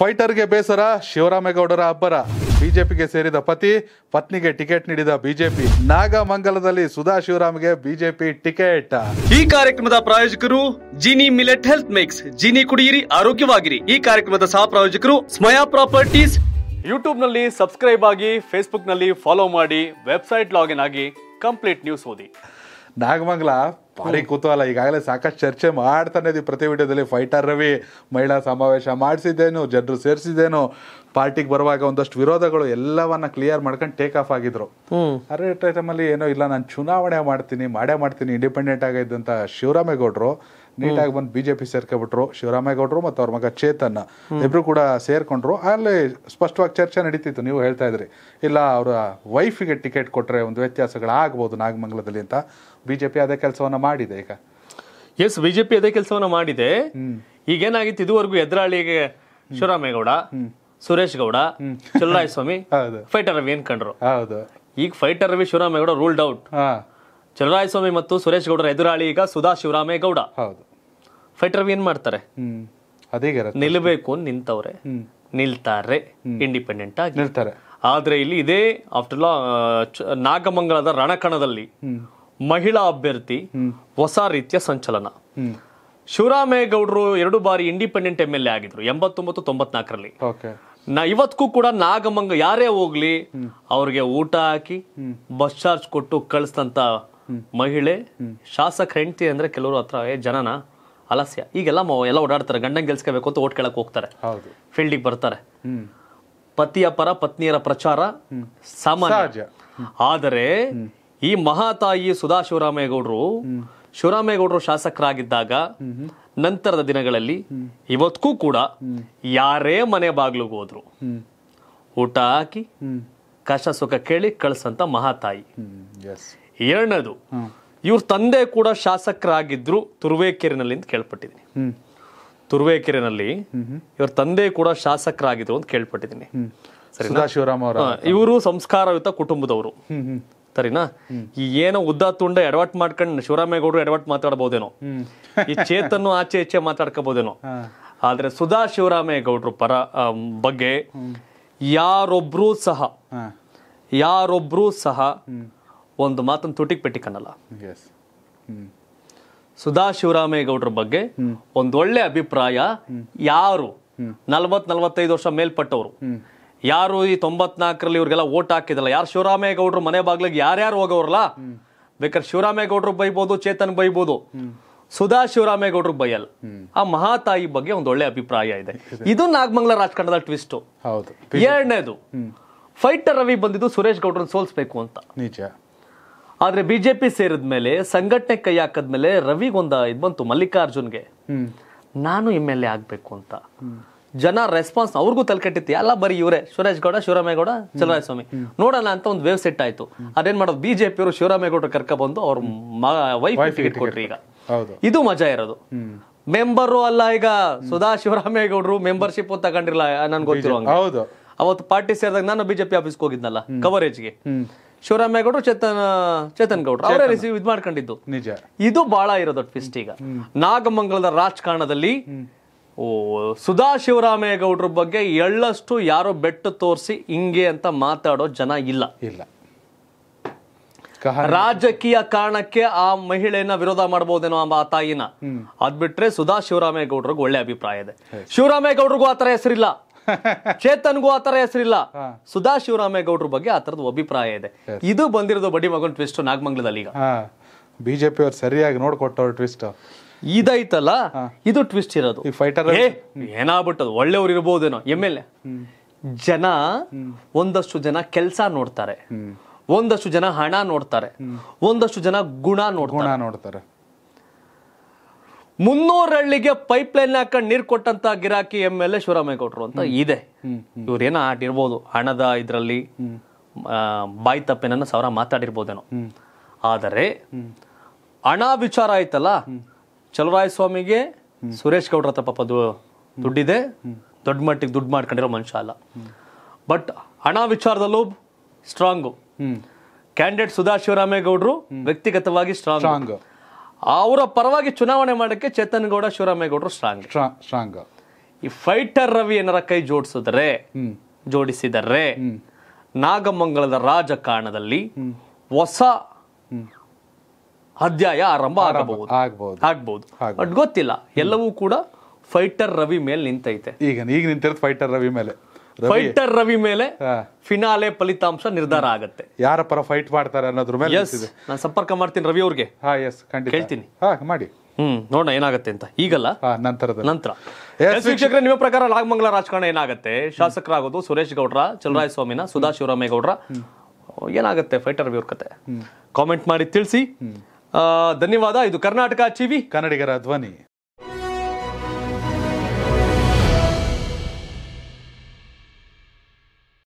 ಫೈಟರ್ಗೆ ಬೇಸರ ಶಿವರಾಮೇಗೌಡರ ಅಬ್ಬರ ಬಿಜೆಪಿಗೆ ಸೇರಿದ ಪತಿ ಪತ್ನಿಗೆ ಟಿಕೆಟ್ ನೀಡಿದ ಬಿಜೆಪಿ ನಾಗಮಂಗಲದಲ್ಲಿ ಸುಧಾ ಶಿವರಾಮ್ಗೆ ಬಿಜೆಪಿ ಟಿಕೆಟ್ ಈ ಕಾರ್ಯಕ್ರಮದ ಪ್ರಾಯೋಜಕರು Jini millet health mix Jini ಕುಡಿಯಿರಿ ಆರೋಗ್ಯವಾಗಿರಿ ಈ ಕಾರ್ಯಕ್ರಮದ ಸಹ ಪ್ರಾಯೋಜಕರು ಸ್ಮಯಾ ಪ್ರಾಪರ್ಟೀಸ್ ಯೂಟ್ಯೂಬ್ ನಲ್ಲಿ ಸಬ್ಸ್ಕ್ರೈಬ್ ಆಗಿ ಫೇಸ್ಬುಕ್ ನಲ್ಲಿ ಫಾಲೋ ಮಾಡಿ ವೆಬ್ಸೈಟ್ ಲಾಗಿನ್ ಆಗಿ ಕಂಪ್ಲೀಟ್ ನ್ಯೂಸ್ ಓದಿ ನಾಗಮಂಗಲ ಭಾರಿ ಕುತೂಹಲ ಈಗಾಗಲೇ ಸಾಕಷ್ಟು ಚರ್ಚೆ ಮಾಡ್ತಾನೆ ಇದೀವಿ ಪ್ರತಿ ವಿಡಿಯೋದಲ್ಲಿ ಫೈಟರ್ ರವಿ ಮಹಿಳಾ ಸಮಾವೇಶ ಮಾಡಿಸಿದ್ದೇನು ಜನರು ಸೇರಿಸಿದ್ದೇನು ಪಾರ್ಟಿಗೆ ಬರುವಾಗ ಒಂದಷ್ಟು ವಿರೋಧಗಳು ಎಲ್ಲವನ್ನ ಕ್ಲಿಯರ್ ಮಾಡ್ಕೊಂಡು ಟೇಕ್ ಆಫ್ ಆಗಿದ್ರು ಅರೆ ಟೈಮಲ್ಲಿ ಏನೋ ಇಲ್ಲ ನಾನು ಚುನಾವಣೆ ಮಾಡ್ತೀನಿ ಮಾಡೇ ಮಾಡ್ತೀನಿ ಇಂಡಿಪೆಂಡೆಂಟ್ ಆಗಿದ್ದಂಥ ಶಿವರಾಮೇಗೌಡರು ನೀಟಾಗಿ ಬಂದು ಬಿಜೆಪಿ ಸೇರ್ಕೊಬಿಟ್ರು ಶಿವರಾಮೇಗೌಡರು ಮತ್ತು ಅವ್ರ ಮಗ ಚೇತನ್ ಇಬ್ರು ಕೂಡ ಸೇರ್ಕೊಂಡ್ರು ಅಲ್ಲಿ ಸ್ಪಷ್ಟವಾಗಿ ಚರ್ಚೆ ನಡೀತಿತ್ತು ನೀವು ಹೇಳ್ತಾ ಇದ್ರಿ ಇಲ್ಲ ಅವರ ವೈಫಿಗೆ ಟಿಕೆಟ್ ಕೊಟ್ಟರೆ ಒಂದು ವ್ಯತ್ಯಾಸಗಳಾಗ್ಬೋದು ನಾಗಮಂಗಲದಲ್ಲಿ ಅಂತ ಬಿಜೆಪಿ ಅದೇ ಕೆಲಸವನ್ನ ಮಾಡಿದೆ ಈಗ ಎಸ್ ಬಿಜೆಪಿ ಅದೇ ಕೆಲಸವನ್ನ ಮಾಡಿದೆ ಈಗೇನಾಗಿತ್ತು ಇದುವರೆಗೂ ಎದುರಾಳಿಗೆ ಶಿವರಾಮೇಗೌಡ ಸುರೇಶ್ ಗೌಡ ಸ್ವಾಮಿ ಫೈಟರ್ ರವಿ ಹೌದು ಈಗ fighter Ravi Shivaramegowda ruled out Chalarayaswamy ಮತ್ತು ಸುರೇಶ್ ಗೌಡರ ಎದುರಾಳಿ ಈಗ ಸುಧಾ ಶಿವರಾಮೇಗೌಡ ಹೌದು ಫೈಟರ್ ಏನ್ ಮಾಡ್ತಾರೆ ನಿಲ್ಬೇಕು ಅಂತ ನಿಂತವ್ರೆ ನಿಲ್ತಾರೆ ಇಂಡಿಪೆಂಡೆಂಟ್ ಆಗಿ ನಿಲ್ತಾರೆ ಆದ್ರೆ ಇಲ್ಲಿ ಇದೇ ಆಫ್ಟರ್ ಲಾ ನಾಗಮಂಗಲದ ರಣಕಣದಲ್ಲಿ ಮಹಿಳಾ ಅಭ್ಯರ್ಥಿ ಹೊಸ ರೀತಿಯ ಸಂಚಲನ ಶಿವರಾಮೇಗೌಡರು ಎರಡು ಬಾರಿ ಇಂಡಿಪೆಂಡೆಂಟ್ ಎಂ ಎಲ್ ಎ ಆಗಿದ್ರು ಎಂಬತ್ತೊಂಬತ್ತು ತೊಂಬತ್ನಾಲ್ಕರಲ್ಲಿ ನಾ ಇವತ್ತಿಗೂ ಕೂಡ ನಾಗಮಂಗ ಯಾರೇ ಹೋಗ್ಲಿ ಅವ್ರಿಗೆ ಊಟ ಹಾಕಿ ಬಸ್ ಚಾರ್ಜ್ ಕೊಟ್ಟು ಕಳಿಸ್ತಂತ ಮಹಿಳೆ ಶಾಸಕ ಹೆಂಡತಿ ಅಂದ್ರೆ ಕೆಲವರು ಹತ್ರ ಜನನ ಅಲಸ್ಯ ಈಗೆಲ್ಲ ಎಲ್ಲ ಓಡಾಡ್ತಾರೆ ಗಂಡನ್ ಗೆಲ್ಸ್ಕೋಬೇಕು ಅಂತ ಓಟ್ ಕೇಳಕ್ ಹೋಗ್ತಾರೆ ಫೀಲ್ಡಿಗೆ ಬರ್ತಾರೆ ಪತಿಯ ಪರ ಪತ್ನಿಯರ ಪ್ರಚಾರ ಸಾಮಾನ್ಯ ಆದರೆ ಈ ಮಹಾತಾಯಿ ಸುಧಾ ಶಿವರಾಮೇಗೌಡರು ಶಿವರಾಮೇಗೌಡರು ಶಾಸಕರಾಗಿದ್ದಾಗ ನಂತರದ ದಿನಗಳಲ್ಲಿ ಇವತ್ತಿಗೂ ಕೂಡ ಯಾರೇ ಮನೆ ಬಾಗ್ಲಿಗೆ ಹೋದ್ರು ಊಟ ಹಾಕಿ ಕಷ್ಟ ಸುಖ ಕೇಳಿ ಕಳ್ಸಂತ ಮಹಾತಾಯಿ ಎರಡನೇದು ಇವ್ರ ತಂದೆ ಕೂಡ ಶಾಸಕರಾಗಿದ್ರು ತುರುವೇಕೆರೆನಲ್ಲಿ ಅಂತ ಕೇಳ್ಪಟ್ಟಿದ್ದೀನಿ ತುರುವೇಕೆರೆನಲ್ಲಿ ಇವ್ರ ತಂದೆ ಕೂಡ ಶಾಸಕರಾಗಿದ್ರು ಅಂತ ಕೇಳ್ಪಟ್ಟಿದ್ದೀನಿ ಇವರು ಸಂಸ್ಕಾರಯುತ ಕುಟುಂಬದವರು ಸರಿನಾ ಈ ಏನೋ ಉದ್ದ ತುಂಡ ಎಡವಟ್ ಮಾಡ್ಕೊಂಡು ಶಿವರಾಮೇಗೌಡರು ಎಡವಟ್ ಮಾತಾಡಬಹುದೇನೋ ಈ ಚೇತನ್ನು ಆಚೆ ಈಚೆ ಮಾತಾಡ್ಕೋಬಹುದೇನೋ ಆದ್ರೆ ಸುಧಾ ಶಿವರಾಮೇಗೌಡರು ಪರ ಬಗ್ಗೆ ಯಾರೊಬ್ರು ಸಹ ಯಾರೊಬ್ರು ಸಹ ಒಂದು ಮಾತನ್ನು ತುಟಿಗೆ ಪೆಟ್ಟಿಕನಲ್ಲ ಸುಧಾ ಶಿವರಾಮೇಗೌಡರ ಬಗ್ಗೆ ಒಂದೊಳ್ಳೆ ಅಭಿಪ್ರಾಯ ಯಾರು ನಲ್ವತ್ ನಲವತ್ತೈದು ವರ್ಷ ಮೇಲ್ಪಟ್ಟವರು ಯಾರು ಈ ತೊಂಬತ್ನಾಲ್ಕರಲ್ಲಿ ಇವ್ರಿಗೆಲ್ಲ ಓಟ್ ಹಾಕಿದಲ್ಲ ಯಾರು ಶಿವರಾಮೇಗೌಡರು ಮನೆ ಬಾಗ್ಲಿಗೆ ಯಾರ್ಯಾರು ಹೋಗೋರಲ್ಲ ಬೇಕಾದ್ರೆ ಶಿವರಾಮೇಗೌಡರು ಬೈಬೋದು ಚೇತನ್ ಬೈಬೋದು ಸುಧಾ ಶಿವರಾಮೇಗೌಡರು ಬೈಯಲ್ ಆ ಮಹಾತಾಯಿ ಬಗ್ಗೆ ಒಂದು ಒಳ್ಳೆ ಅಭಿಪ್ರಾಯ ಇದೆ ಇದು ನಾಗಮಂಗಲ ರಾಜಕಾರಣದ ಟ್ವಿಸ್ಟ್ ಎರಡನೇದು ಫೈಟರ್ ರವಿ ಬಂದಿದ್ದು ಸುರೇಶ್ ಗೌಡ್ರನ್ನ ಸೋಲ್ಸ್ಬೇಕು ಅಂತ ನಿಜ ಆದ್ರೆ ಬಿಜೆಪಿ ಸೇರಿದ್ಮೇಲೆ ಸೇರಿದ ಮೇಲೆ ಸಂಘಟನೆ ಕೈ ಹಾಕಿದ್ಮೇಲೆ ರವಿಗೊಂದ ಇದ್ ಬಂತು ಮಲ್ಲಿಕಾರ್ಜುನ್ಗೆ ನಾನು ಎಮ್ ಎಲ್ ಎ ಆಗ್ಬೇಕು ಅಂತ ಜನ ರೆಸ್ಪಾನ್ಸ್ ಅವ್ರಿಗೂ ತಲೆಕೆಟ್ಟಿತ್ತು ಎಲ್ಲ ಬರೀ ಇವರೇ ಸುರೇಶ್ ಗೌಡ ಶಿವರಾಮೇಗೌಡ ಚಲರಾಯಸ್ವಾಮಿ ನೋಡೋಣ ಅಂತ ಒಂದು ವೇವ್ ಸೆಟ್ ಆಯ್ತು ಅದೇನ್ ಮಾಡೋದು ಬಿಜೆಪಿ ಶಿವರಾಮೇಗೌಡ ಕರ್ಕ ಬಂದು ಅವ್ರ ವೈಫ್ ಟಿಕೆಟ್ ಕೊಟ್ರಿ ಈಗ ಇದು ಮಜಾ ಇರೋದು ಮೆಂಬರು ಅಲ್ಲ ಈಗ ಸುಧಾ ಶಿವರಾಮೇಗೌಡರು ಮೆಂಬರ್ಶಿಪ್ ತಗೊಂಡಿರಲ್ಲ ನನ್ಗೆ ಗೊತ್ತಿರೋ ಅವತ್ತು ಪಾರ್ಟಿ ಸೇರಿದಾಗ ನಾನು ಬಿಜೆಪಿ ಆಫೀಸ್ಗೆ ಹೋಗಿದ್ನಲ್ಲ ಕವರೇಜ್ಗೆ ಶಿವರಾಮೇಗೌಡರು ಚೇತನ್ ಚೇತನ್ ಗೌಡ್ರು ಅವರೇ ರಿಸೀವ್ ಇದು ಮಾಡ್ಕೊಂಡಿದ್ದು ನಿಜ ಇದು ಬಹಳ ಇರೋದು ಟ್ವಿಸ್ಟ್ ಈಗ ನಾಗಮಂಗಲದ ರಾಜಕಾರಣದಲ್ಲಿ ಓ ಸುಧಾ ಶಿವರಾಮೇಗೌಡ್ರ ಬಗ್ಗೆ ಎಳ್ಳಷ್ಟು ಯಾರೋ ಬೆಟ್ಟು ತೋರಿಸಿ ಹಿಂಗೆ ಅಂತ ಮಾತಾಡೋ ಜನ ಇಲ್ಲ ಇಲ್ಲ ರಾಜಕೀಯ ಕಾರಣಕ್ಕೆ ಆ ಮಹಿಳೆಯನ್ನ ವಿರೋಧ ಮಾಡಬಹುದೇನೋ ಆ ತಾಯಿನ ಅದ್ಬಿಟ್ರೆ ಬಿಟ್ರೆ ಸುಧಾ ಶಿವರಾಮೇಗೌಡ್ರಿಗೂ ಒಳ್ಳೆ ಅಭಿಪ್ರಾಯ ಇದೆ ಶಿವರಾಮೇಗೌಡ್ರಿಗೂ ಆತರ ಹೆಸರಿಲ್ಲ ಚೇತನ್ಗೂ ಆತರ ಹೆಸರಿಲ್ಲ ಸುಧಾ ಶಿವರಾಮೇಗೌಡ್ರ ಬಗ್ಗೆ ಆ ಅಭಿಪ್ರಾಯ ಇದೆ ಇದು ಬಂದಿರೋದು ಬಡಿ ಮಗನ್ ಟ್ವಿಸ್ಟ್ ನಾಗಮಂಗಲದಲ್ಲಿ ಈಗ ಬಿಜೆಪಿ ಅವ್ರು ಸರಿಯಾಗಿ ನೋಡ್ಕೊಟ್ಟವ್ರು ಟ್ವಿಸ್ಟ್ ಇದೈತಲ್ಲ ಇದು ಟ್ವಿಸ್ಟ್ ಇರೋದು ಫೈಟರ್ ಏನಾಗ್ಬಿಟ್ಟದು ಒಳ್ಳೆಯವ್ರು ಇರ್ಬೋದೇನೋ ಎಮ್ ಎಲ್ ಎ ಜನ ಒಂದಷ್ಟು ಜನ ಕೆಲಸ ನೋಡ್ತಾರೆ ಒಂದಷ್ಟು ಜನ ಹಣ ನೋಡ್ತಾರೆ ಒಂದಷ್ಟು ಜನ ಗುಣ ನೋಡ್ತಾರೆ ಹಳ್ಳಿಗೆ ಪೈಪ್ ಲೈನ್ ಹಾಕೊಂಡು ನೀರು ಕೊಟ್ಟಂತ ಗಿರಾಕಿ ಎಂ ಎಲ್ ಎ ಶಿವರಾಮೇಗೌಡರು ಅಂತ ಇದೆ ಇವ್ರೇನೋ ಆಡಿರ್ಬೋದು ಹಣದ ಇದರಲ್ಲಿ ಬಾಯಿ ತಪ್ಪೇನನ್ನ ಸಾವಿರ ಮಾತಾಡಿರ್ಬೋದೇನೋ ಆದರೆ ಹಣ ವಿಚಾರ ಆಯ್ತಲ್ಲ ಚಲರಾಯಸ್ವಾಮಿಗೆ ಸುರೇಶ್ ಗೌಡ್ರ ಹತ್ರ ಪಾಪ ದುಡ್ಡಿದೆ ದೊಡ್ಡ ಮಟ್ಟಿಗೆ ದುಡ್ಡು ಮಾಡ್ಕೊಂಡಿರೋ ಮನುಷ್ಯ ಅಲ್ಲ ಬಟ್ ಹಣ ವಿಚಾರದಲ್ಲೂ ಸ್ಟ್ರಾಂಗು ಕ್ಯಾಂಡಿಡೇಟ್ ಸುಧಾ ಶಿವರಾಮೇಗೌಡರು ವ್ಯಕ್ತಿಗತವಾಗಿ ಸ್ಟ್ರಾಂಗ್ ಅವರ ಪರವಾಗಿ ಚುನಾವಣೆ ಮಾಡೋಕ್ಕೆ ಚೇತನ್ ಗೌಡ ಶಿವರಾಮೇಗೌಡರು ಸ್ಟ್ರಾಂಗ್ ಸ್ಟ್ರಾಂಗ್ ಈ ಫೈಟರ್ ರವಿ ಏನಾರ ಕೈ ಜೋಡಿಸಿದರೆ ಜೋಡಿಸಿದರೆ ನಾಗಮಂಗಲದ ರಾಜಕಾರಣದಲ್ಲಿ ಹೊಸ ಅಧ್ಯಾಯ ಆರಂಭ ಆಗಬಹುದು ಆಗ್ಬಹುದು ಬಟ್ ಗೊತ್ತಿಲ್ಲ ಎಲ್ಲವೂ ಕೂಡ ಫೈಟರ್ ರವಿ ಮೇಲೆ ನಿಂತೈತೆ ಈಗ ಈಗ ನಿಂತಿರೋದು ಫೈಟರ್ ರವಿ ಮೇಲೆ ಫೈಟರ್ ರವಿ ಮೇಲೆ ಫಿನಾಲೆ ಫಲಿತಾಂಶ ನಿರ್ಧಾರ ಆಗುತ್ತೆ ಯಾರ ಪರ ಫೈಟ್ ಮಾಡ್ತಾರೆ ಅನ್ನೋದ್ರ ಮೇಲೆ ನಾನು ಸಂಪರ್ಕ ಮಾಡ್ತೀನಿ ರವಿ ಅವ್ರಿಗೆ ಎಸ್ ಹೇಳ್ತೀನಿ ಮಾಡಿ ಹ್ಮ್ ನೋಡೋಣ ಏನಾಗುತ್ತೆ ಅಂತ ಈಗಲ್ಲ ನಂತರದ ನಂತರ ಶಿಕ್ಷಕರ ನಿಮ್ಮ ಪ್ರಕಾರ ನಾಗಮಂಗಲ ರಾಜಕಾರಣ ಏನಾಗುತ್ತೆ ಶಾಸಕರಾಗೋದು ಸುರೇಶ್ ಗೌಡ್ರ ಚಲರಾಯ ಸ್ವಾಮಿನ ಸುಧಾ ಶಿವರಾಮೇಗೌಡ್ರ ಏನಾಗುತ್ತೆ ಫೈಟರ್ ಅವ್ರ ಕತೆ ಕಾಮೆಂಟ್ ಮಾಡಿ ತಿಳಿಸಿ ಧನ್ಯವಾದ ಇದು ಕರ್ನಾಟಕ ಟಿವಿ ಕನ್ನಡಿಗರ ಧ್ವನಿ